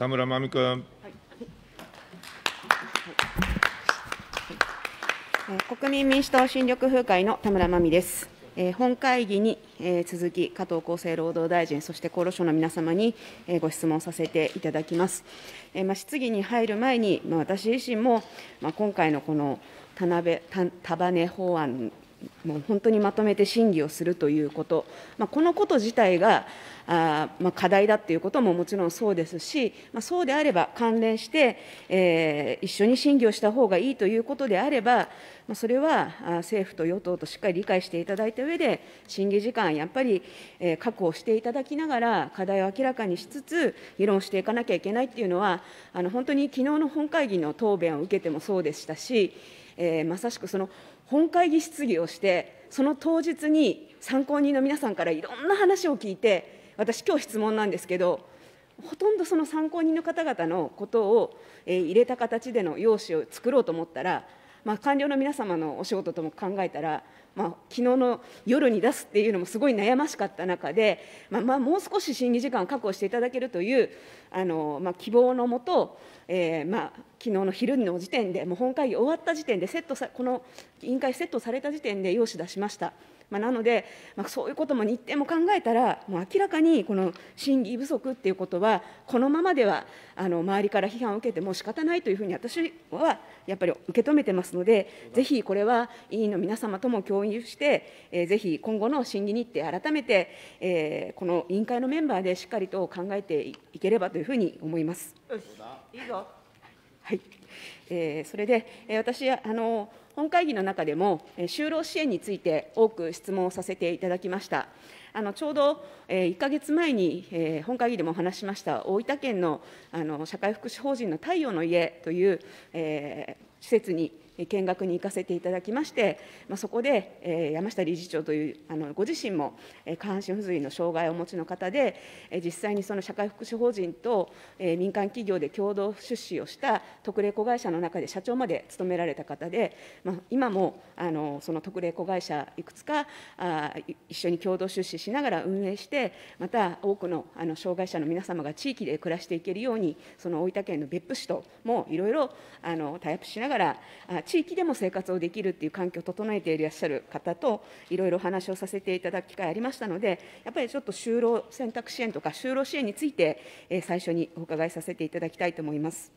田村まみ君。はいはい、国民民主党新緑風会の田村まみです。えー、本会議に、えー、続き、加藤厚生労働大臣、そして厚労省の皆様に、えー、ご質問させていただきます。えーまあ、質疑に入る前に、まあ、私自身も、まあ、今回のこの田辺た束ね法案もう本当にまとめて審議をするということ、まあ、このこと自体があ、まあ、課題だということももちろんそうですし、まあ、そうであれば関連して、えー、一緒に審議をした方がいいということであれば、まあ、それは政府と与党としっかり理解していただいた上で、審議時間、やっぱり、え確保していただきながら、課題を明らかにしつつ、議論していかなきゃいけないっていうのは、あの本当に昨日の本会議の答弁を受けてもそうでしたし、えー、まさしくその本会議質疑をして、その当日に参考人の皆さんからいろんな話を聞いて、私、今日質問なんですけど、ほとんどその参考人の方々のことを、えー、入れた形での用紙を作ろうと思ったら、まあ、官僚の皆様のお仕事とも考えたら、まあ昨日の夜に出すっていうのもすごい悩ましかった中で、まあ、まあもう少し審議時間を確保していただけるというあの、まあ、希望のもと、えーまあ昨日の昼の時点で、もう本会議終わった時点でセットさ、この委員会セットされた時点で、用紙出しました。まあ、なので、まあ、そういうことも日程も考えたら、もう明らかにこの審議不足っていうことは、このままではあの周りから批判を受けても仕方ないというふうに私はやっぱり受け止めてますので、ぜひこれは委員の皆様とも共有して、えー、ぜひ今後の審議日程、改めて、えー、この委員会のメンバーでしっかりと考えていければというふうに思います。よしいいぞはいえー、それで、えー、私あの本会議の中でも、就労支援について多く質問をさせていただきました。あのちょうど、え1か月前に、え本会議でもお話しました大分県のあの社会福祉法人の太陽の家という、え施設に見学に行かせていただきまして、まあ、そこで、山下理事長というあのご自身も、下半身不随の障害をお持ちの方で、実際にその社会福祉法人と、民間企業で共同出資をした特例子会社の中で社長まで務められた方で、まあ、今もあのその特例子会社いくつかあ一緒に共同出資しながら運営してまた多くのあの障害者の皆様が地域で暮らしていけるようにその大分県の別府市ともいろいろタイアップしながら地域でも生活をできるっていう環境を整えていらっしゃる方といろいろお話をさせていただく機会ありましたので、やっぱりちょっと就労選択支援とか就労支援について、え最初にお伺いさせていただきたいと思います。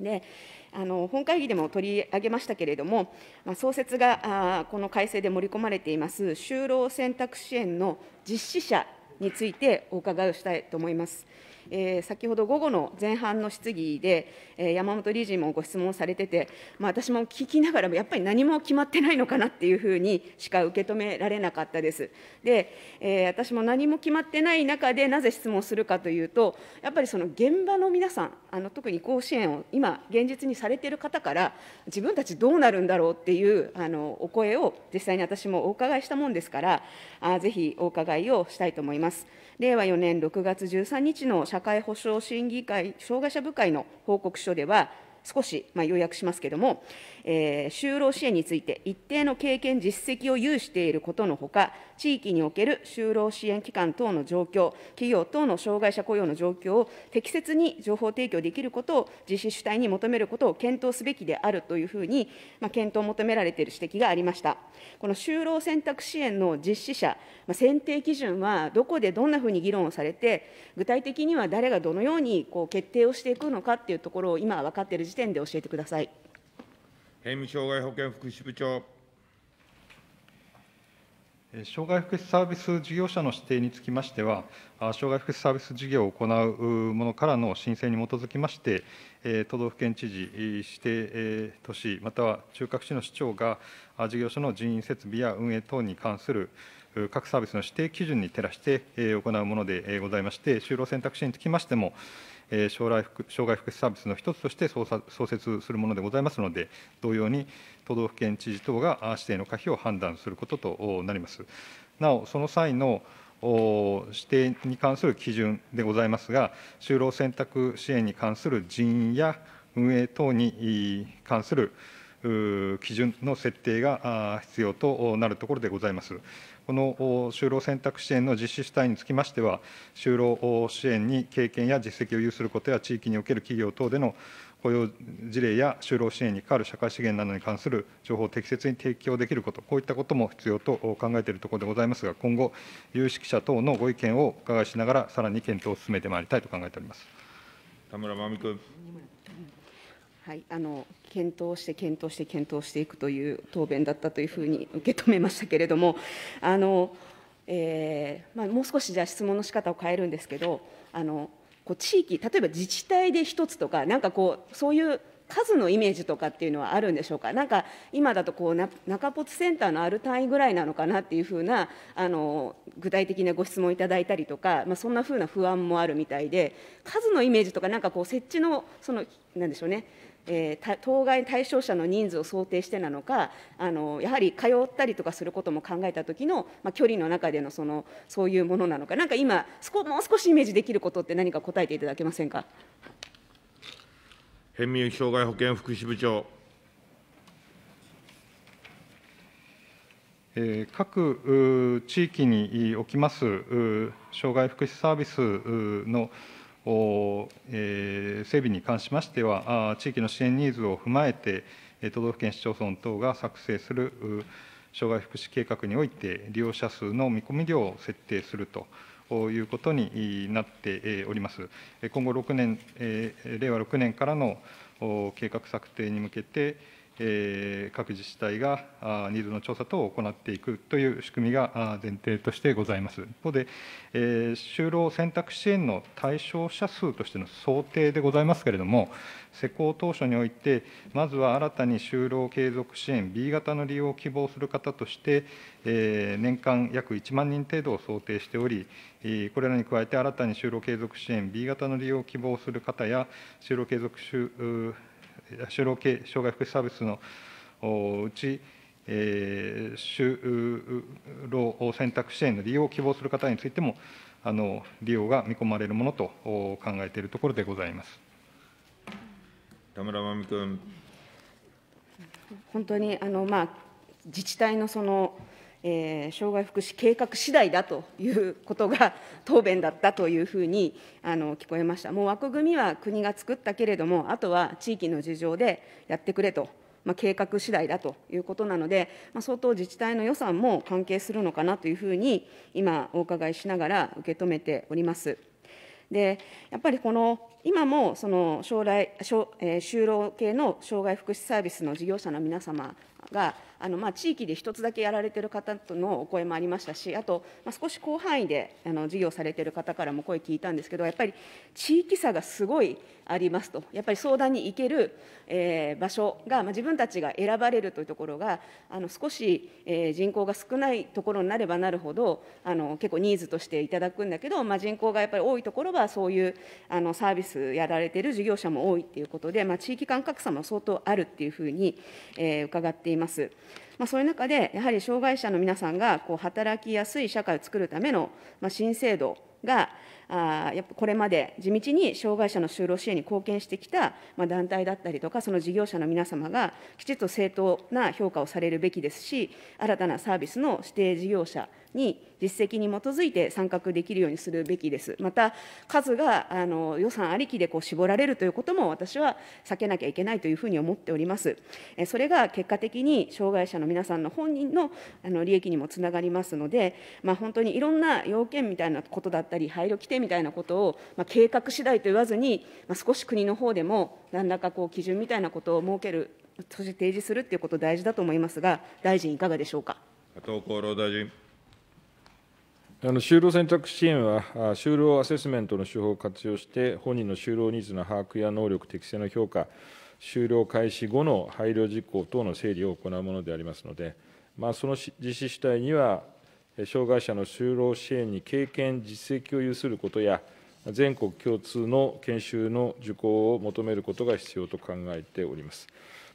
であの本会議でも取り上げましたけれども、まあ、創設があこの改正で盛り込まれています就労選択支援の実施者についてお伺いをしたいと思います。えー、先ほど午後の前半の質疑で、えー、山本理事もご質問されてて、まあ、私も聞きながらも、やっぱり何も決まってないのかなっていうふうにしか受け止められなかったです。で、えー、私も何も決まってない中で、なぜ質問するかというと、やっぱりその現場の皆さん、あの特に甲子園を今、現実にされている方から、自分たちどうなるんだろうっていうあのお声を実際に私もお伺いしたもんですから、あぜひお伺いをしたいと思います。令和4年6月13日の社会保障審議会、障害者部会の報告書では、少し、まあ、要約しますけれども、えー、就労支援について、一定の経験、実績を有していることのほか、地域における就労支援機関等の状況、企業等の障害者雇用の状況を適切に情報提供できることを実施主体に求めることを検討すべきであるというふうに、まあ、検討を求められている指摘がありました。この就労選択支援の実施者、まあ、選定基準はどこでどんなふうに議論をされて、具体的には誰がどのようにこう決定をしていくのかっていうところを今分かっている時時点で教えてください。平務障害保険福祉部長。障害福祉サービス事業者の指定につきましては、障害福祉サービス事業を行う者からの申請に基づきまして、都道府県知事、指定都市、または中核市の市長が、事業所の人員設備や運営等に関する各サービスの指定基準に照らして行うものでございまして、就労選択肢につきましても、障害福祉サービスの一つとして創設するものでございますので、同様に都道府県知事等が指定の可否を判断することとなります。なお、その際の指定に関する基準でございますが、就労選択支援に関する人員や運営等に関する基準の設定が必要となるところでございます。この就労選択支援の実施主体につきましては、就労支援に経験や実績を有することや、地域における企業等での雇用事例や就労支援にかわる社会資源などに関する情報を適切に提供できること、こういったことも必要と考えているところでございますが、今後、有識者等のご意見をお伺いしながら、さらに検討を進めてまいりたいと考えております。田村真美君。はい、あの検討して、検討して、検討していくという答弁だったというふうに受け止めましたけれども、あのえーまあ、もう少しじゃあ質問の仕方を変えるんですけど、あのこう地域、例えば自治体で1つとか、なんかこう、そういう数のイメージとかっていうのはあるんでしょうか、なんか今だとこうな、中ポツセンターのある単位ぐらいなのかなっていうふうなあの、具体的なご質問いただいたりとか、まあ、そんなふうな不安もあるみたいで、数のイメージとか、なんかこう、設置の、そのなんでしょうね、えー、当該対象者の人数を想定してなのか、あのやはり通ったりとかすることも考えたときの、まあ、距離の中でのそのそういうものなのか、なんか今、もう少しイメージできることって何か答えていただけませんか。変民障害保険福祉部長。各地域におきます障害福祉サービスの整備に関しましては、地域の支援ニーズを踏まえて、都道府県、市町村等が作成する障害福祉計画において、利用者数の見込み量を設定すると。いうことになっております。今後6年、令和6年からの計画策定に向けて、え各自治体がニーズの調査等を行っていくという仕組みが前提としてございます。一方で、え就労選択支援の対象者数としての想定でございますけれども、施行当初において、まずは新たに就労継続支援 B 型の利用を希望する方として、え年間約1万人程度を想定しており、これらに加えて新たに就労継続支援 B 型の利用を希望する方や、就労継続援就労系障害福祉サービスのうち、え就労選択支援の利用を希望する方についても、あの利用が見込まれるものと考えているところでございます田村真美君。本当にあの、まあ、自治体のそのえー、障害福祉計画次第だということが答弁だったというふうにあの聞こえました。もう枠組みは国が作ったけれども、あとは地域の事情でやってくれと。まあ、計画次第だということなので、まあ、相当自治体の予算も関係するのかなというふうに、今、お伺いしながら受け止めております。でやっぱりこの今もその将来、え就労系の障害福祉サービスの事業者の皆様があのまあ、地域で1つだけやられてる方とのお声もありましたし、あと、まあ、少し広範囲であの事業されてる方からも声聞いたんですけど、やっぱり地域差がすごいありますと、やっぱり相談に行ける、えー、場所が、まあ、自分たちが選ばれるというところが、あの少し、えー、人口が少ないところになればなるほど、あの結構ニーズとしていただくんだけど、まあ、人口がやっぱり多いところは、そういうあのサービスやられてる事業者も多いっていうことで、まあ、地域間格差も相当あるっていうふうに、えー、伺っています。まあ、そういう中で、やはり障害者の皆さんがこう働きやすい社会を作るための、まあ、新制度が、あやっぱこれまで地道に障害者の就労支援に貢献してきた、まあ、団体だったりとか、その事業者の皆様がきちっと正当な評価をされるべきですし、新たなサービスの指定事業者に実績に基づいて参画できるようにするべきです。また、数があの予算ありきでこう絞られるということも、私は避けなきゃいけないというふうに思っております。それが結果的に障害者の皆さんの本人のあの利益にもつながりますので、まあ、本当にいろんな要件みたいなことだったり、配慮規定みたいなことを、まあ、計画次第と言わずに、まあ、少し国の方でも、何らかこう基準みたいなことを設ける、そして提示するということ、大事だと思いますが、大臣、いかがでしょうか。加藤厚労大臣。あの就労選択支援は、就労アセスメントの手法を活用して、本人の就労ニーズの把握や能力適正の評価、就労開始後の配慮事項等の整理を行うものでありますので、まあ、その実施主体には、障害者の就労支援に経験、実績を有することや、全国共通の研修の受講を求めることが必要と考えております。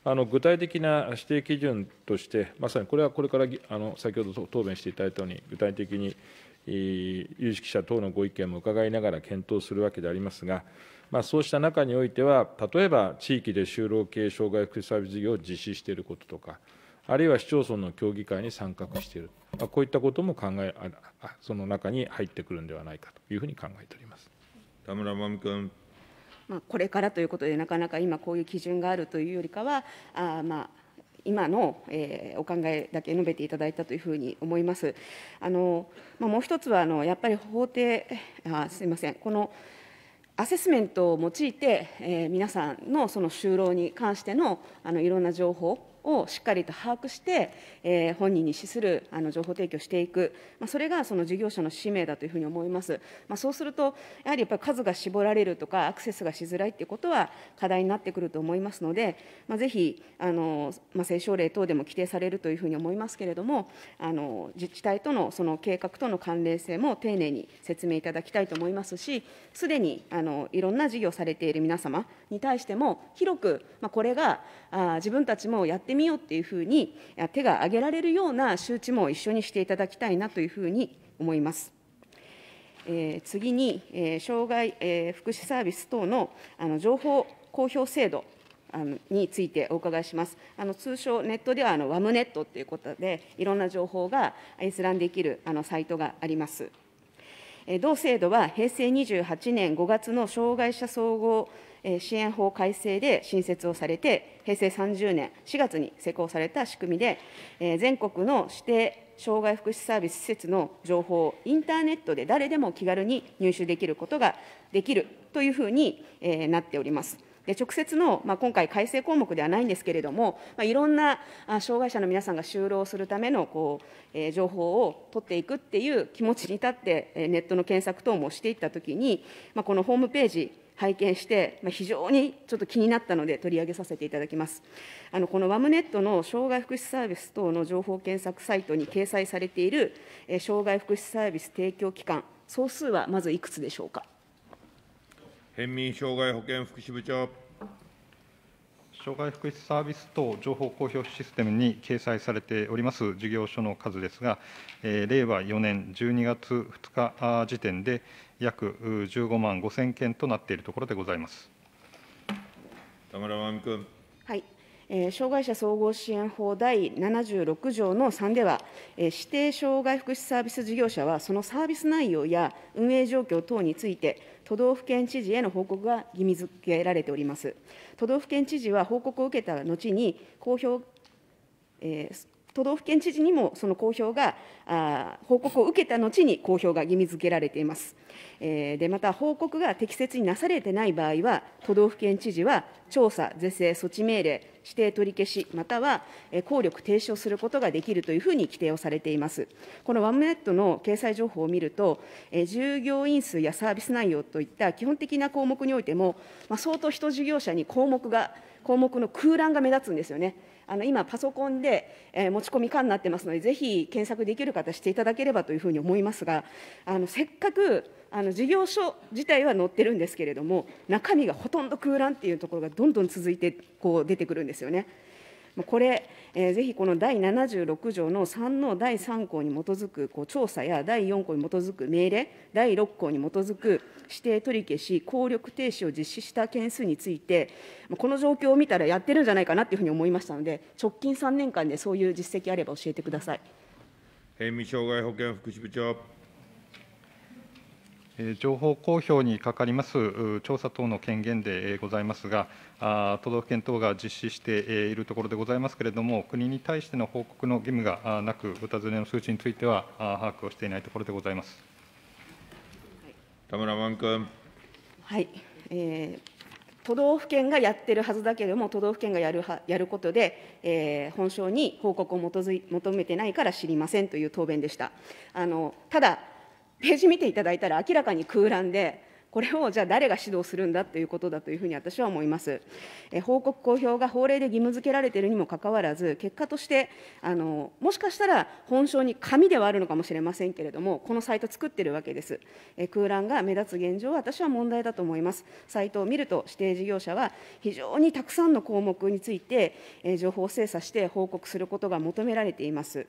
あの具体的な指定基準として、まさにこれはこれからあの先ほど答弁していただいたように、具体的に有識者等のご意見も伺いながら検討するわけでありますが、そうした中においては、例えば地域で就労系障害福祉サービス事業を実施していることとか、あるいは市町村の協議会に参画している、こういったことも考え、その中に入ってくるんではないかというふうに考えております田村真美君。まあ、これからということで、なかなか今、こういう基準があるというよりかは、あまあ今の、えー、お考えだけ述べていただいたというふうに思います。あのまあ、もう一つはあの、やっぱり法廷、あすみません、このアセスメントを用いて、えー、皆さんのその就労に関してのあのいろんな情報をしっかりと把握して、えー、本人に資するあの情報提供していく、まあ、それがその事業者の使命だというふうに思います。まあ、そうすると、やはりやっぱり数が絞られるとか、アクセスがしづらいということは課題になってくると思いますので、まあ、ぜひあの、まあ、政省令等でも規定されるというふうに思いますけれども、あの自治体とのその計画との関連性も丁寧に説明いただきたいと思いますし、すでにあのいろんな事業をされている皆様に対しても、広く、まあ、これがあ自分たちもやってってみようっていうふうに手が挙げられるような周知も一緒にしていただきたいなというふうに思います。えー、次に、えー、障害、えー、福祉サービス等のあの情報公表制度あのについてお伺いします。あの通称、ネットではあのワムネットということで、いろんな情報が閲覧できるあのサイトがあります。同制度は平成28年5月の障害者総合支援法改正で新設をされて、平成30年4月に施行された仕組みで、全国の指定障害福祉サービス施設の情報をインターネットで誰でも気軽に入手できることができるというふうになっております。で直接の、まあ、今回、改正項目ではないんですけれども、まあ、いろんな障害者の皆さんが就労するためのこう、えー、情報を取っていくっていう気持ちに立って、えネットの検索等もしていったときに、まあ、このホームページ、拝見して、まあ、非常にちょっと気になったので取り上げさせていただきます。あのこのワムネットの障害福祉サービス等の情報検索サイトに掲載されている、えー、障害福祉サービス提供機関、総数はまずいくつでしょうか。県民障害保険福祉部長。障害福祉サービス等情報公表システムに掲載されております事業所の数ですが、え令和4年12月2日時点で、約15万5000件となっているところでございます田村真美君。はいえ障害者総合支援法第76条の3では、え指定障害福祉サービス事業者は、そのサービス内容や運営状況等について、都道府県知事への報告が義務付けられております。都道府県知事は報告を受けた後に公表、えー都道府県知事にもその公表が、あ報告を受けた後に公表が義務付けられています。えでまた、報告が適切になされてない場合は、都道府県知事は調査、是正、措置命令、指定取り消し、または効力停止をすることができるというふうに規定をされています。このワムネットの掲載情報を見ると、え従業員数やサービス内容といった基本的な項目においても、ま相当人事業者に項目が、項目の空欄が目立つんですよね。あの今、パソコンで、え持ち込み可になってますので、ぜひ検索できる方、していただければというふうに思いますが、あのせっかくあの事業所自体は載ってるんですけれども、中身がほとんど空欄っていうところがどんどん続いてこう出てくるんですよね。これ、えー、ぜひこの第76条の3の第3項に基づくこう調査や第4項に基づく命令、第6項に基づく指定取り消し、効力停止を実施した件数について、この状況を見たらやってるんじゃないかなというふうに思いましたので、直近3年間でそういう実績あれば教えてください。辺見障害保険福祉部長。情報公表にかかります調査等の権限でございますが、都道府県等が実施しているところでございますけれども、国に対しての報告の義務がなく、お尋ねの数値については把握をしていないところでございます田村満君。はい、えー都道府県がやってるはずだけれども、都道府県がやるはやることで、えー、本省に報告を求づい求めてないから知りませんという答弁でした。あのただページ見ていただいたら明らかに空欄で、これをじゃあ誰が指導するんだということだというふうに私は思います。え報告公表が法令で義務付けられているにもかかわらず、結果としてあの、もしかしたら本省に紙ではあるのかもしれませんけれども、このサイト作ってるわけです。え空欄が目立つ現状は私は問題だと思います。サイトを見ると、指定事業者は非常にたくさんの項目について、え情報精査して報告することが求められています。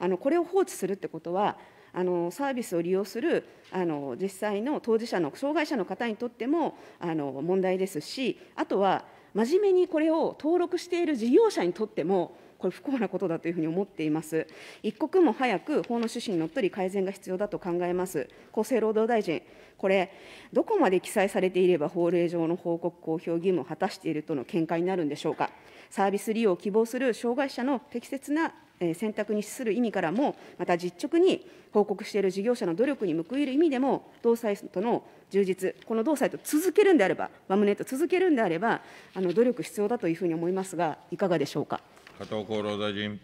あのこれを放置するってことは、あのサービスを利用するあの実際の当事者の障害者の方にとってもあの問題ですし、あとは真面目にこれを登録している事業者にとっても、これ、不幸なことだというふうに思っています。一刻も早く法の趣旨にのっとり改善が必要だと考えます。厚生労働大臣、これ、どこまで記載されていれば法令上の報告公表義務を果たしているとの見解になるんでしょうか。サービス利用を希望する障害者の適切な選択に資する意味からも、また実直に報告している事業者の努力に報いる意味でも、同サイトの充実、この同サイト続けるんであれば、ワムネット続けるんであれば、あの努力必要だというふうに思いますが、いかがでしょうか。加藤厚労大臣。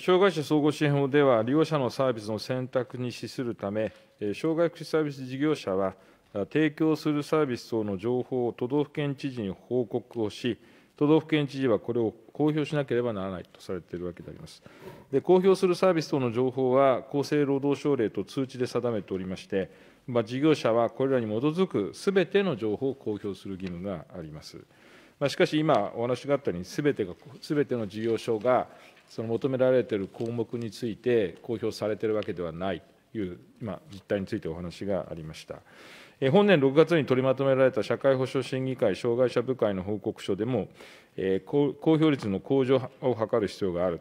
障害者総合支援法では、利用者のサービスの選択に資するため、障害福祉サービス事業者は、提供するサービス等の情報を都道府県知事に報告をし、都道府県知事はこれを公表しなければならないとされているわけであります。で公表するサービス等の情報は、厚生労働省令と通知で定めておりまして、まあ、事業者はこれらに基づくすべての情報を公表する義務があります。まあ、しかし今、お話があったように、すべてがての事業所がその求められている項目について公表されているわけではないという、今、実態についてお話がありました。本年6月に取りまとめられた社会保障審議会障害者部会の報告書でも、公表率の向上を図る必要がある、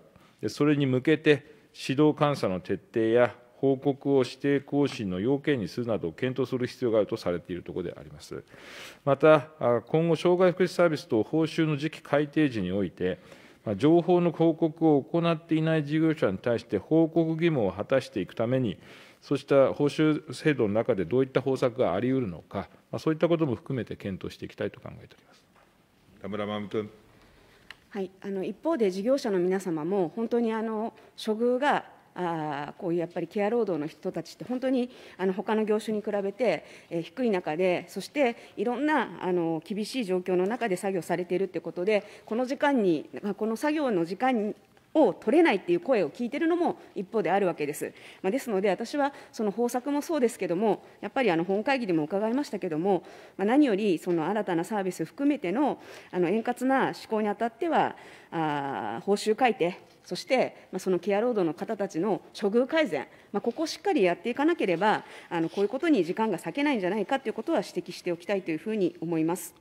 それに向けて指導監査の徹底や報告を指定更新の要件にするなど、検討する必要があるとされているところであります。また、今後、障害福祉サービス等報酬の時期改定時において、情報の報告を行っていない事業者に対して報告義務を果たしていくために、そうした報酬制度の中でどういった方策がありうるのか、まあ、そういったことも含めて検討していきたいと考えております田村真美君。はい、あの一方で事業者の皆様も、本当にあの処遇があこういうやっぱりケア労働の人たちって本当にあの他の業種に比べて、え低い中でそしていろんなあの厳しい状況の中で作業されているということでこの時間にこの作業の時間を取れないっていう声を聞いてるのも一方であるわけです。まあ、ですので、私はその方策もそうですけども、やっぱりあの本会議でも伺いましたけども、まあ、何よりその新たなサービス含めてのあの円滑な施行にあたっては、あ報酬改定、そして、まあ、そのケア労働の方たちの処遇改善、まあ、ここをしっかりやっていかなければ、あのこういうことに時間が割けないんじゃないかということは指摘しておきたいというふうに思います。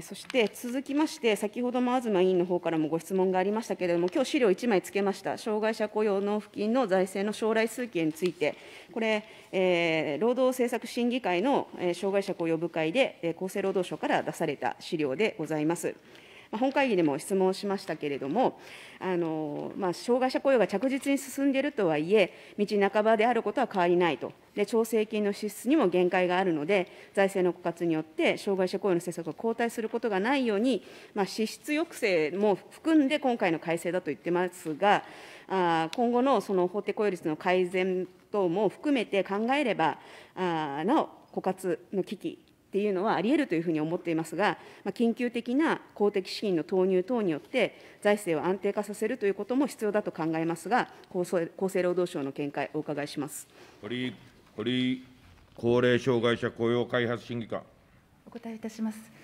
そして続きまして、先ほども東委員の方からもご質問がありましたけれども、今日資料1枚つけました、障害者雇用納付金の財政の将来推計について、これ、えー、労働政策審議会の障害者雇用部会で、厚生労働省から出された資料でございます。ま本会議でも質問しましたけれども、あのまあ、障害者雇用が着実に進んでいるとはいえ、道半ばであることは変わりないと、で調整金の支出にも限界があるので、財政の枯渇によって、障害者雇用の政策が後退することがないように、まあ、支出抑制も含んで、今回の改正だと言ってますが、あ今後のその法定雇用率の改善等も含めて考えれば、あなお、枯渇の危機っていうのはありえるというふうに思っていますが、まあ、緊急的な公的資金の投入等によって、財政を安定化させるということも必要だと考えますが、厚生厚生労働省の見解、お伺いします堀高齢障害者雇用開発審議官。お答えいたします。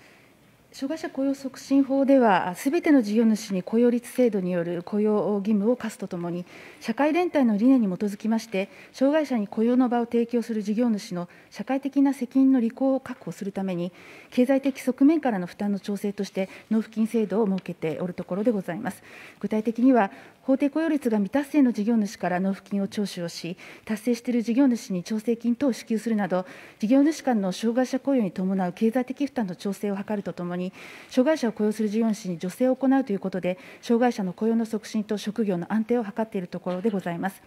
障害者雇用促進法では、すべての事業主に雇用率制度による雇用義務を課すとともに、社会連帯の理念に基づきまして、障害者に雇用の場を提供する事業主の社会的な責任の履行を確保するために、経済的側面からの負担の調整として、納付金制度を設けておるところでございます。具体的には、法定雇用率が未達成の事業主から納付金を徴収をし、達成している事業主に調整金等を支給するなど、事業主間の障害者雇用に伴う経済的負担の調整を図るとともに、に障害者を雇用する事業主に助成を行うということで障害者の雇用の促進と職業の安定を図っているところでございます。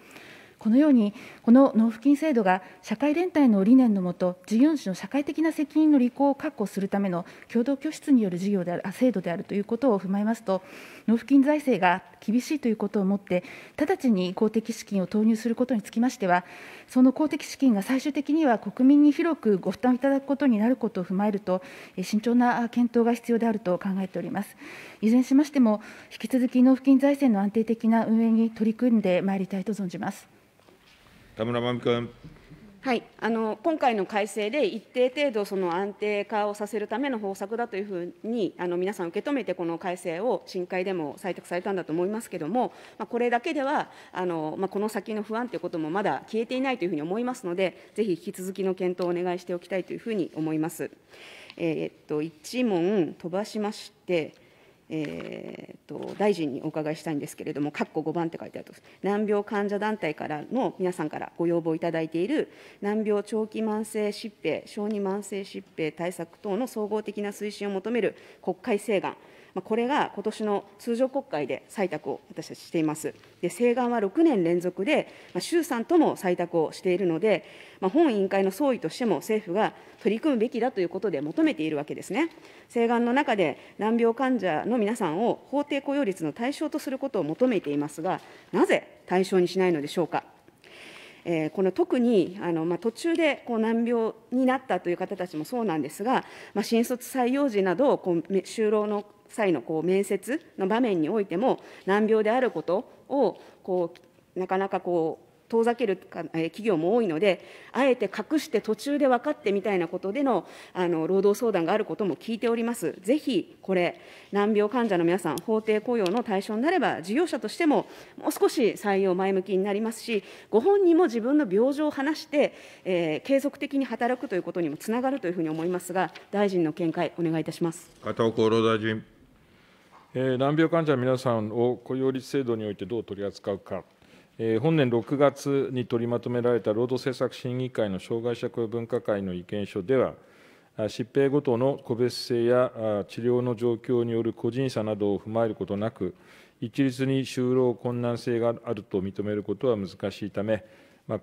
このように、この納付金制度が社会連帯の理念のもと、事業主の社会的な責任の履行を確保するための共同拠出による事業である制度であるということを踏まえますと、納付金財政が厳しいということをもって、直ちに公的資金を投入することにつきましては、その公的資金が最終的には国民に広くご負担いただくことになることを踏まえると、慎重な検討が必要であると考えております。いずれにしましても、引き続き納付金財政の安定的な運営に取り組んでまいりたいと存じます。田村真美君。はい、あの今回の改正で一定程度その安定化をさせるための方策だというふうにあの皆さん受け止めてこの改正を深会でも採択されたんだと思いますけれども、まあ、これだけではあの、まあ、この先の不安ということもまだ消えていないというふうに思いますのでぜひ引き続きの検討をお願いしておきたいというふうに思います。えー、っと1問飛ばしましてえーと、と大臣にお伺いしたいんですけれども、括弧5番って書いてあると、難病患者団体からの皆さんからご要望いただいている、難病長期慢性疾病、小児慢性疾病対策等の総合的な推進を求める国会請願。まこれが今年の通常国会で採択を私たちしています。で、請願は6年連続で、ま衆参とも採択をしているので、ま本委員会の総意としても政府が取り組むべきだということで求めているわけですね。請願の中で難病患者の皆さんを法定雇用率の対象とすることを求めていますが、なぜ対象にしないのでしょうか。えー、この特にあの、まあ、途中でこう難病になったという方たちもそうなんですが、まあ、新卒採用時などこう就労の際のこう面接の場面においても難病であることをこうなかなかこう遠ざける企業も多いので、あえて隠して途中で分かってみたいなことでのあの労働相談があることも聞いております。ぜひこれ、難病患者の皆さん、法定雇用の対象になれば、事業者としてももう少し採用前向きになりますし、ご本人も自分の病状を話して、えー、継続的に働くということにもつながるというふうに思いますが、大臣の見解、お願いいたします。片岡厚労大臣。えー、難病患者の皆さんを雇用率制度においてどう取り扱うか。本年6月に取りまとめられた労働政策審議会の障害者雇用分科会の意見書では、疾病ごとの個別性や治療の状況による個人差などを踏まえることなく、一律に就労困難性があると認めることは難しいため、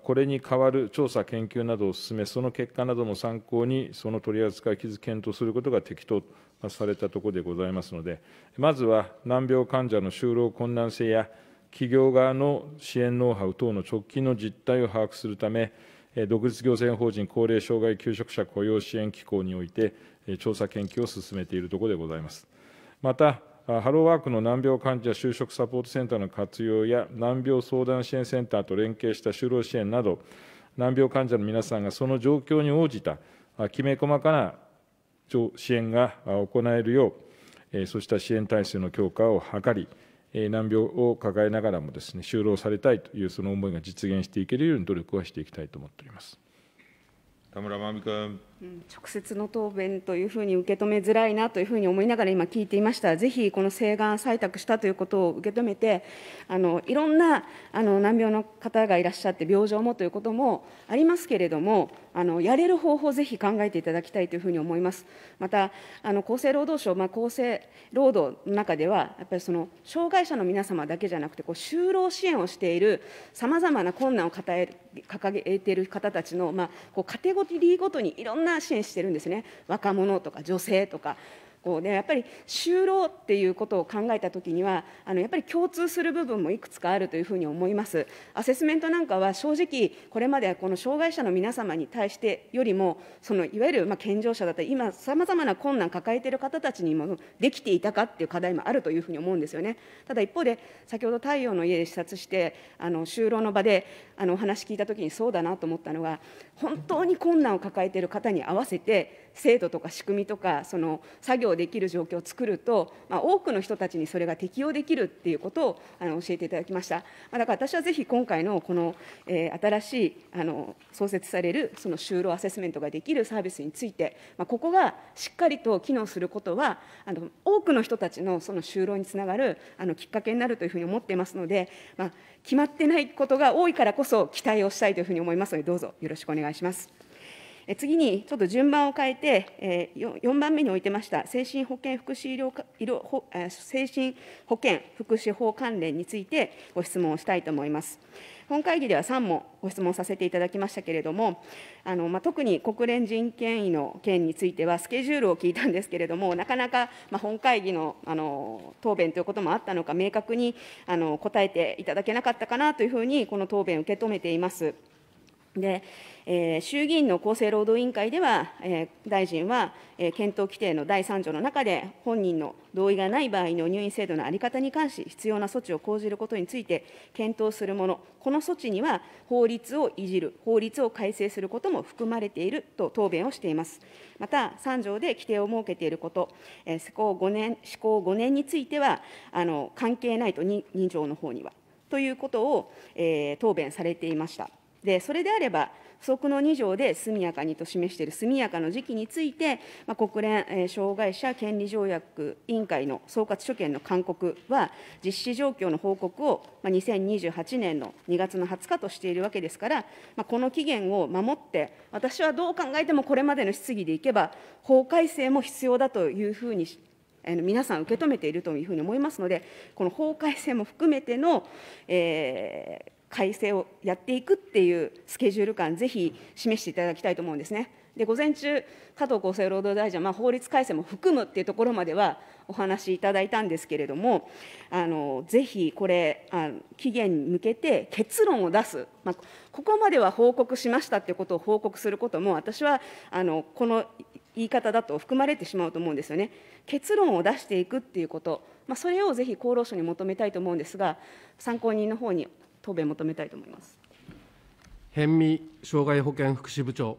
これに代わる調査、研究などを進め、その結果なども参考に、その取り扱い記事検討することが適当とされたところでございますので、まずは難病患者の就労困難性や、企業側の支援ノウハウ等の直近の実態を把握するため、独立行政法人高齢障害求職者雇用支援機構において、調査研究を進めているところでございます。また、ハローワークの難病患者就職サポートセンターの活用や、難病相談支援センターと連携した就労支援など、難病患者の皆さんがその状況に応じたきめ細かな支援が行えるよう、そうした支援体制の強化を図り、難病を抱えながらもですね就労されたいというその思いが実現していけるように努力はしていきたいと思っております田村真美君。直接の答弁というふうに受け止めづらいなというふうに思いながら今聞いていました。ぜひこの請願採択したということを受け止めて、あのいろんなあの難病の方がいらっしゃって病状もということもありますけれども、あのやれる方法をぜひ考えていただきたいというふうに思います。またあの厚生労働省、まあ、厚生労働の中ではやっぱりその障害者の皆様だけじゃなくてこう就労支援をしているさまざまな困難を抱え掲げている方たちのまあこうカテゴリーごとにいろんなな支援してるんですね若者とか女性とかこうでやっぱり就労っていうことを考えたときにはあのやっぱり共通する部分もいくつかあるというふうに思いますアセスメントなんかは正直これまではこの障害者の皆様に対してよりもそのいわゆるまあ健常者だったり今さまざまな困難抱えている方たちにもできていたかっていう課題もあるというふうに思うんですよねただ一方で先ほど太陽の家で視察してあの就労の場であのお話聞いたときにそうだなと思ったのが本当に困難を抱えている方に合わせて制度とか仕組みとかその作業できる状況を作ると、まあ、多くの人たちにそれが適用できるっていうことをあの教えていただきました、まあ、だから私はぜひ今回のこの、えー、新しいあの創設されるその就労アセスメントができるサービスについて、まあ、ここがしっかりと機能することはあの多くの人たちのその就労につながるあのきっかけになるというふうに思っていますので、まあ、決まってないことが多いからこそ期待をしたいというふうに思いますのでどうぞよろしくお願いします。次に、ちょっと順番を変えて、4番目に置いてました、精神保健福祉医療医療精神保健福祉法関連についてご質問をしたいと思います。本会議では3問ご質問させていただきましたけれども、あのまあ、特に国連人権委の件については、スケジュールを聞いたんですけれども、なかなか、まあ、本会議のあの答弁ということもあったのか、明確にあの答えていただけなかったかなというふうに、この答弁を受け止めています。でえー、衆議院の厚生労働委員会では、えー、大臣は、えー、検討規定の第3条の中で、本人の同意がない場合の入院制度の在り方に関し、必要な措置を講じることについて検討するもの、この措置には法律をいじる、法律を改正することも含まれていると答弁をしています。また、3条で規定を設けていること、えー、施行5年施行5年については、あの関係ないと 2, 2条の方には。ということを、えー、答弁されていました。でそれであれば、不足の2条で速やかにと示している速やかの時期について、まあ、国連、障害者権利条約委員会の総括所見の勧告は、実施状況の報告を、まあ、2028年の2月の20日としているわけですから、まあ、この期限を守って、私はどう考えてもこれまでの質疑でいけば、法改正も必要だというふうに皆さん受け止めているというふうに思いますので、この法改正も含めての、えー、改正をやっていくっていうスケジュール感、ぜひ示していただきたいと思うんですね。で午前中、加藤厚生労働大臣は、ま法律改正も含むっていうところまではお話しいただいたんですけれども、あのぜひこれあの、期限に向けて結論を出す、まあ、ここまでは報告しましたっていうことを報告することも、私はあのこの言い方だと含まれてしまうと思うんですよね。結論を出していくっていうこと、まあ、それをぜひ厚労省に求めたいと思うんですが、参考人の方に答弁求めたいと思います辺見障害保険福祉部長。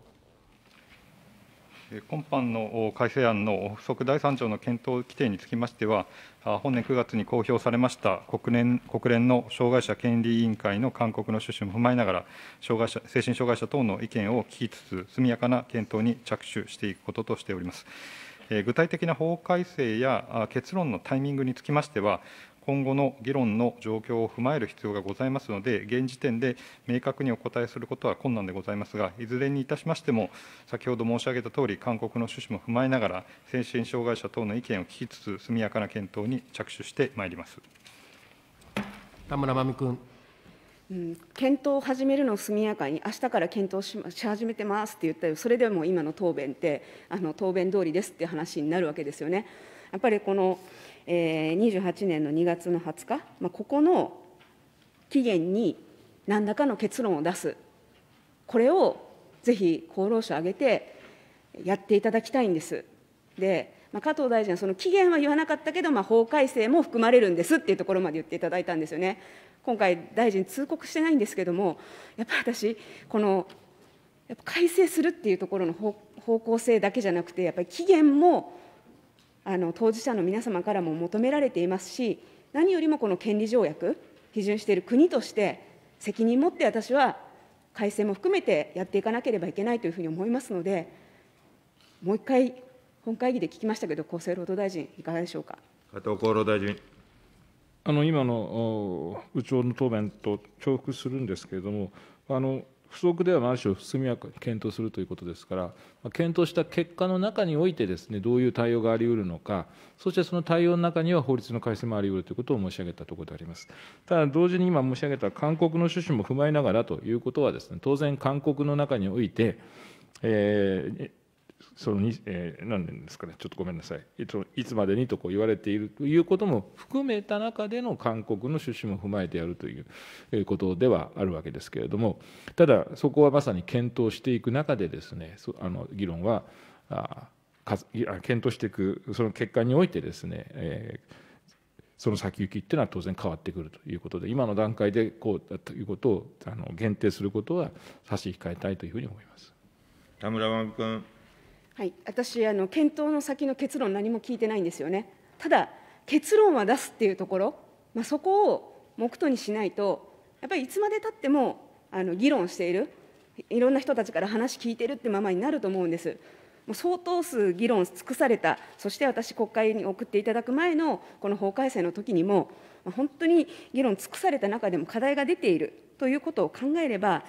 今般の改正案の不足第3条の検討規定につきましては、本年9月に公表されました国連国連の障害者権利委員会の勧告の趣旨も踏まえながら、障害者精神障害者等の意見を聞きつつ、速やかな検討に着手していくこととしております。具体的な法改正や結論のタイミングにつきましては、今後の議論の状況を踏まえる必要がございますので、現時点で明確にお答えすることは困難でございますが、いずれにいたしましても、先ほど申し上げたとおり、勧告の趣旨も踏まえながら、精神障害者等の意見を聞きつつ、速やかな検討に着手してまいります田村真美君。うん、検討を始めるのを速やかに、明日から検討しし始めてますって言ったよ、それでも今の答弁って、あの答弁通りですって話になるわけですよね。やっぱりこのえ28年の2月の20日、まあ、ここの期限に何らかの結論を出す、これをぜひ厚労省挙げてやっていただきたいんです。でまあ、加藤大臣はその期限は言わなかったけど、まあ、法改正も含まれるんですっていうところまで言っていただいたんですよね。今回、大臣、通告してないんですけども、やっぱり私、このやっぱ改正するっていうところの方向性だけじゃなくて、やっぱり期限もあの当事者の皆様からも求められていますし、何よりもこの権利条約、批准している国として、責任持って私は改正も含めてやっていかなければいけないというふうに思いますので、もう一回、本会議で聞きましたけど、厚生労働大臣、いかがでしょうか。加藤厚労大臣あの今の部長の答弁と重複するんですけれども、あの不足ではあし種、速やかに検討するということですから、検討した結果の中においてです、ね、どういう対応がありうるのか、そしてその対応の中には法律の改正もありうるということを申し上げたところであります。ただ、同時に今申し上げた勧告の趣旨も踏まえながらということはです、ね、当然、勧告の中において、えーそのに、えー、何年ですかねちょっとごめんなさいいつまでにとこう言われているということも含めた中での勧告の趣旨も踏まえてやるということではあるわけですけれどもただそこはまさに検討していく中でですねあの議論はあ検討していくその結果においてですね、えー、その先行きっていうのは当然変わってくるということで今の段階でこうだということをあの限定することは差し控えたいというふうに思います。田村君はい、私あの、検討の先の結論、何も聞いてないんですよね。ただ、結論は出すっていうところ、まあ、そこを目途にしないと、やっぱりいつまでたってもあの議論している、いろんな人たちから話聞いてるってままになると思うんです。もう相当数議論尽くされた、そして私、国会に送っていただく前のこの法改正の時にも、本当に議論尽くされた中でも課題が出ているということを考えれば、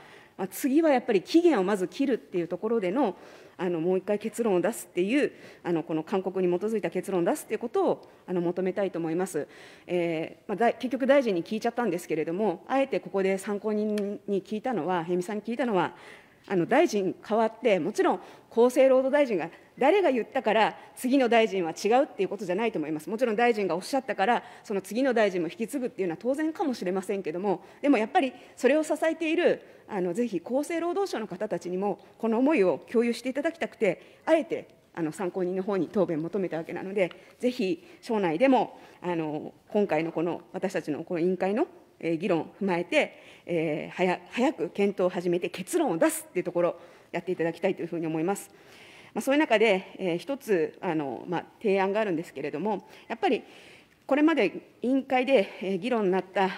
次はやっぱり期限をまず切るっていうところでのあのもう一回結論を出すっていうあのこの勧告に基づいた結論を出すっていうことをあの求めたいと思います、えー、まあ、結局大臣に聞いちゃったんですけれどもあえてここで参考人に聞いたのは平美さんに聞いたのはあの大臣変わって、もちろん厚生労働大臣が誰が言ったから、次の大臣は違うっていうことじゃないと思います。もちろん大臣がおっしゃったから、その次の大臣も引き継ぐっていうのは当然かもしれませんけども、でもやっぱりそれを支えている、あのぜひ厚生労働省の方たちにも、この思いを共有していただきたくて、あえてあの参考人の方に答弁求めたわけなので、ぜひ省内でもあの今回のこの私たちのこの委員会の議論を踏まえて、えー、早く検討を始めて結論を出すというところ、やっていただきたいというふうに思います。まあ、そういう中で、えー、一つあの、まあ、提案があるんですけれども、やっぱりこれまで委員会で議論になった、や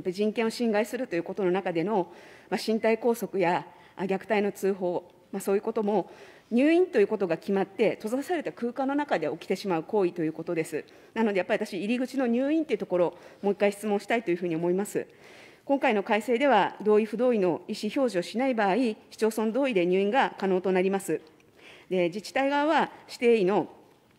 っぱり人権を侵害するということの中での、まあ、身体拘束や虐待の通報、まあ、そういうことも入院ということが決まって閉ざされた空間の中で起きてしまう行為ということですなのでやっぱり私入り口の入院というところもう一回質問したいというふうに思います今回の改正では同意不同意の意思表示をしない場合市町村同意で入院が可能となりますで自治体側は指定医の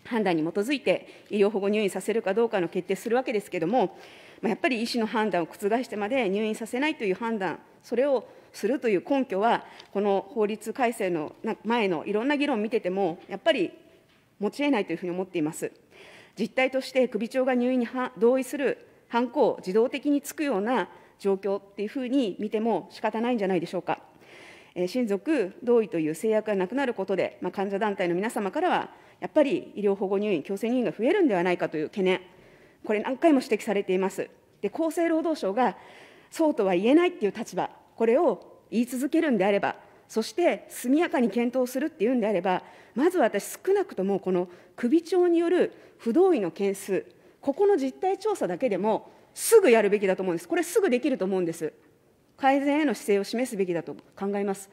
判断に基づいて医療保護入院させるかどうかの決定するわけですけれども、まやっぱり医師の判断を覆してまで入院させないという判断、それをするという根拠は、この法律改正の前のいろんな議論を見てても、やっぱり持ちえないというふうに思っています。実態として首長が入院に同意する犯行を自動的につくような状況っていうふうに見ても仕方ないんじゃないでしょうか。親族同意という制約がなくなることで、まあ、患者団体の皆様からは、やっぱり医療保護入院、強制入院が増えるんではないかという懸念、これ、何回も指摘されています。で厚生労働省がそうとは言えないっていう立場これを言い続けるんであれば、そして速やかに検討するっていうんであれば、まず私、少なくともこの首長による不同意の件数、ここの実態調査だけでも、すぐやるべきだと思うんです、これ、すぐできると思うんです。改善への姿勢を示すべきだと考えます。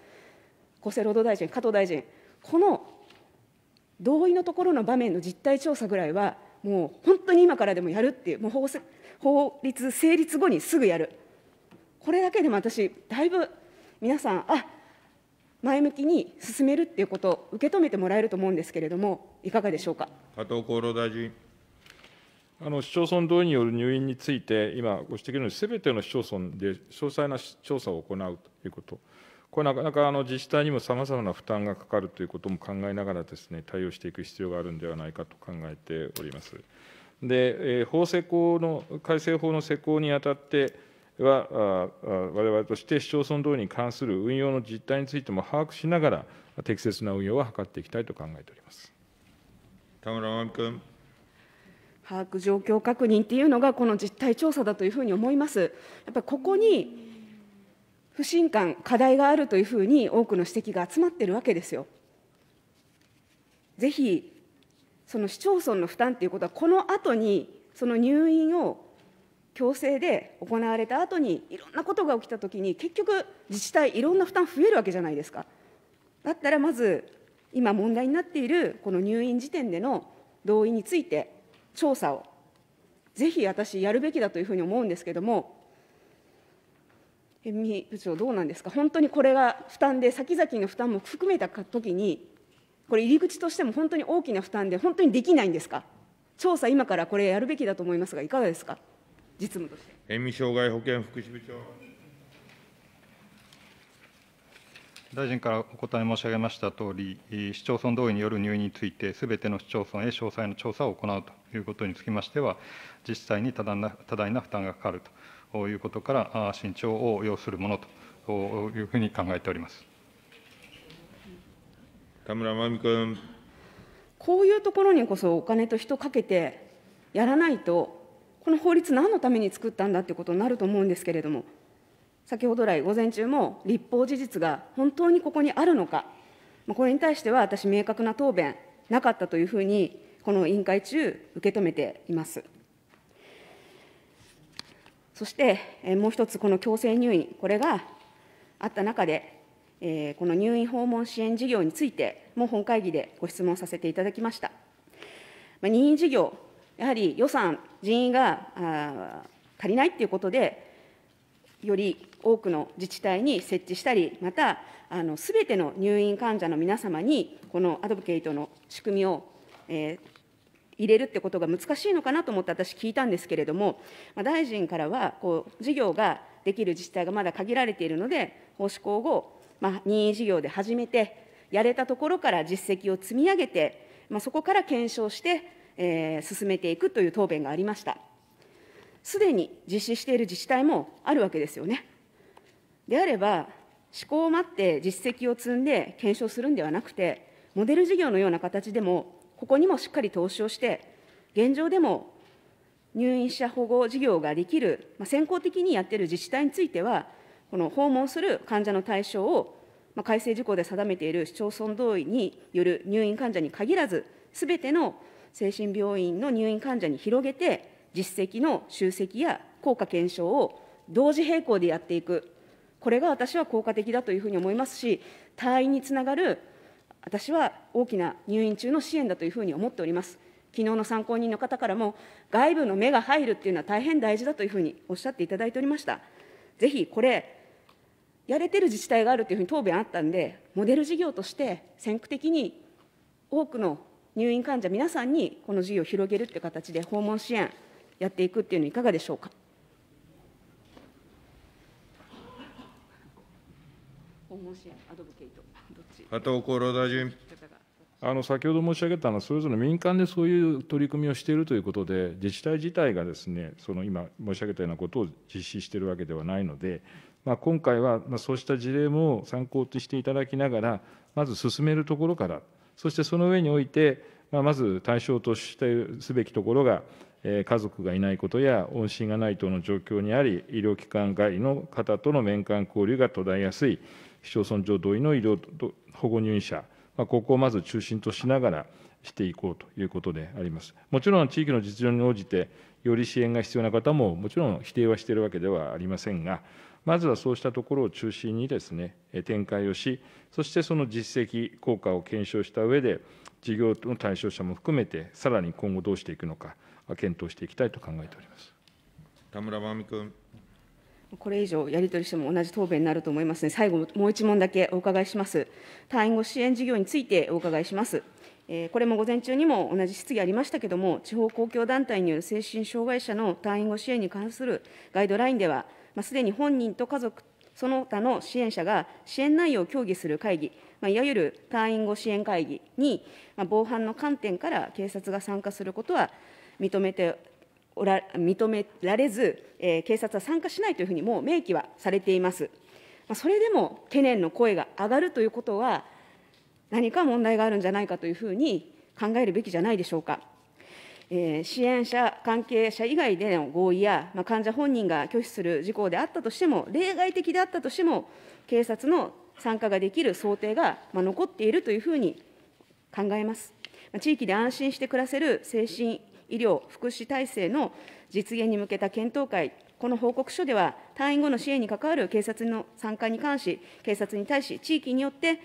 厚生労働大臣、加藤大臣、この同意のところの場面の実態調査ぐらいは、もう本当に今からでもやるっていう、もう法律成立後にすぐやる。これだけでも私、だいぶ皆さん、あ前向きに進めるっていうことを受け止めてもらえると思うんですけれども、いかがでしょうか。加藤厚労大臣あの市町村同意による入院について、今ご指摘のように、すべての市町村で詳細な調査を行うということ、これ、なかなかあの自治体にもさまざまな負担がかかるということも考えながらです、ね、対応していく必要があるんではないかと考えております。で、えー、法施行の改正法の施行にあたってはわれわれとして市町村等に関する運用の実態についても把握しながら、適切な運用を図っていきたいと考えております田村真美君。把握状況確認っていうのが、この実態調査だというふうに思います。やっぱりここに不信感、課題があるというふうに多くの指摘が集まっているわけですよ。ぜひ、その市町村の負担ということは、この後にその入院を強制で行われた後にいろんなことが起きたときに結局自治体いろんな負担増えるわけじゃないですか。だったらまず今問題になっているこの入院時点での同意について調査をぜひ私やるべきだというふうに思うんですけども塩味部長どうなんですか本当にこれが負担で先々の負担も含めたときにこれ入り口としても本当に大きな負担で本当にできないんですか調査今からこれやるべきだと思いますがいかがですか。実務として。塩味障害保険福祉部長大臣からお答え申し上げましたとおり、市町村同意による入院について、すべての市町村へ詳細の調査を行うということにつきましては、自治体に多大な多大な負担がかかるということから、慎重を要するものというふうに考えております田村真美君。こういうところにこそお金と人かけてやらないと、この法律、何のために作ったんだということになると思うんですけれども、先ほど来、午前中も立法事実が本当にここにあるのか、これに対しては私、明確な答弁なかったというふうに、この委員会中、受け止めています。そして、もう一つ、この強制入院、これがあった中で、えこの入院訪問支援事業についても本会議でご質問させていただきました。まあ、任意事業、やはり予算、人員が足りないっていうことで、より多くの自治体に設置したり、また、すべての入院患者の皆様に、このアドボケイトの仕組みを、えー、入れるってことが難しいのかなと思って私聞いたんですけれども、まあ、大臣からはこう事業ができる自治体がまだ限られているので法施行後、まあ、任意事業で始めてやれたところから実績を積み上げて、まあ、そこから検証してえー、進めていくという答弁がありました。すでに実施している自治体もあるわけですよね。であれば、施行を待って実績を積んで検証するんではなくて、モデル事業のような形でも、ここにもしっかり投資をして、現状でも入院者保護事業ができる、まあ、先行的にやっている自治体については、この訪問する患者の対象を、まあ、改正事項で定めている市町村同意による入院患者に限らず、すべての精神病院の入院患者に広げて、実績の集積や効果検証を同時並行でやっていく、これが私は効果的だというふうに思いますし、退院につながる、私は大きな入院中の支援だというふうに思っております。昨日の参考人の方からも、外部の目が入るっていうのは大変大事だというふうにおっしゃっていただいておりました。ぜひこれ、やれてる自治体があるというふうに答弁あったんで、モデル事業として先駆的に多くの入院患者皆さんにこの事業を広げるという形で訪問支援やっていくっていうのいかがでしょうか。訪問支援アドボケイト加藤厚労大臣あの先ほど申し上げたのは、それぞれ民間でそういう取り組みをしているということで、自治体自体がですねその今申し上げたようなことを実施しているわけではないので、まあ、今回はそうした事例も参考としていただきながら、まず進めるところから。そしてその上において、まあ、まず対象としてすべきところが、え家族がいないことや音信がない等の状況にあり、医療機関外の方との面会交流が途絶えやすい、市町村上同意の医療保護入院者、まあ、ここをまず中心としながら、していこうということであります。もちろん地域の実情に応じて、より支援が必要な方も、もちろん否定はしているわけではありませんが、まずはそうしたところを中心にですね、展開をし、そしてその実績、効果を検証した上で、事業の対象者も含めて、さらに今後どうしていくのか、検討していきたいと考えております田村真美君。これ以上やり取りしても同じ答弁になると思いますね。最後、もう一問だけお伺いします。退院後支援事業についてお伺いします。これも午前中にも同じ質疑ありましたけれども、地方公共団体による精神障害者の退院後支援に関するガイドラインでは、まあ、すでに本人と家族、その他の支援者が支援内容を協議する会議、まあ、いわゆる退院後支援会議に、まあ、防犯の観点から警察が参加することは認めておら認められず、えー、警察は参加しないというふうにもう明記はされています。まあ、それでも懸念の声が上がるということは、何か問題があるんじゃないかというふうに考えるべきじゃないでしょうか。え支援者、関係者以外での合意や、ま患者本人が拒否する事項であったとしても、例外的であったとしても、警察の参加ができる想定が、ま残っているというふうに考えます。地域で安心して暮らせる精神医療、福祉体制の実現に向けた検討会、この報告書では、退院後の支援に関わる警察の参加に関し、警察に対し、地域によって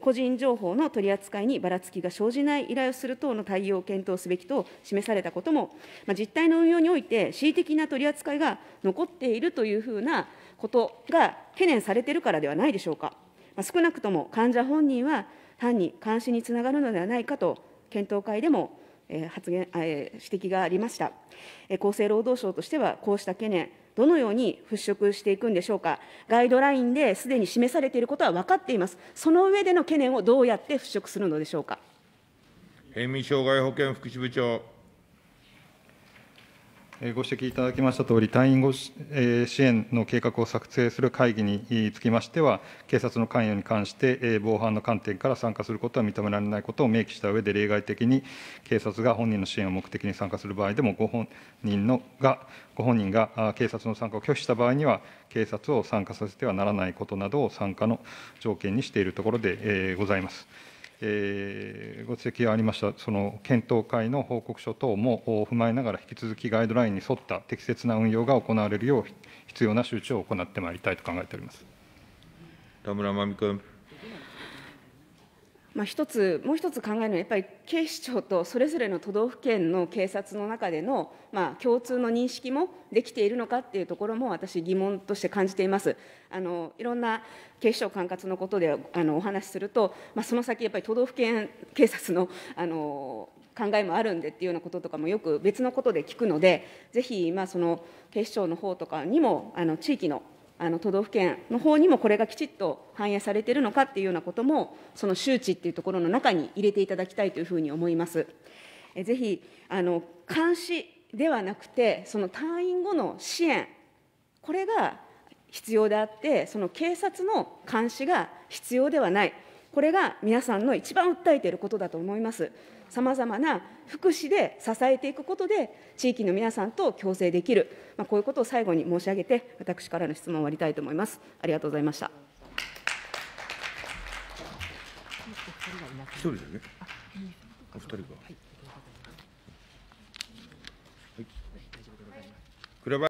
個人情報の取り扱いにばらつきが生じない依頼をする等の対応を検討すべきと示されたことも、実態の運用において、恣意的な取り扱いが残っているというふうなことが懸念されているからではないでしょうか。少なくとも患者本人は、単に監視につながるのではないかと、検討会でも発言指摘がありました。厚生労働省としては、こうした懸念、どのように払拭していくんでしょうか、ガイドラインですでに示されていることは分かっています、その上での懸念をどうやって払拭するのでしょうか。障害保険福祉部長ご指摘いただきましたとおり、隊員ご、え支援の計画を作成する会議につきましては、警察の関与に関して、え防犯の観点から参加することは認められないことを明記した上で、例外的に警察が本人の支援を目的に参加する場合でも、ご本人のがご本人が警察の参加を拒否した場合には、警察を参加させてはならないことなどを参加の条件にしているところで、えございます。えー、ご指摘がありましたその検討会の報告書等も踏まえながら、引き続きガイドラインに沿った適切な運用が行われるよう、必要な周知を行ってまいりたいと考えております田村真美君。まあ、一つもう一つ考えるのはやっぱり警視庁とそれぞれの都道府県の警察の中での、まあ、共通の認識もできているのかっていうところも私疑問として感じていますあのいろんな警視庁管轄のことであのお話しすると、まあ、その先やっぱり都道府県警察のあの考えもあるんでっていうようなこととかもよく別のことで聞くのでぜひまあその警視庁の方とかにもあの地域のあの都道府県の方にもこれがきちっと反映されているのかっていうようなことも、その周知っていうところの中に入れていただきたいというふうに思います。えぜひあの監視ではなくて、その退院後の支援、これが必要であって、その警察の監視が必要ではない、これが皆さんの一番訴えていることだと思います。さまざまな福祉で支えていくことで、地域の皆さんと共生できる、まあ、こういうことを最後に申し上げて、私からの質問を終わりたいと思います。ありがとうございました。一人でね。お二人が。はい。はい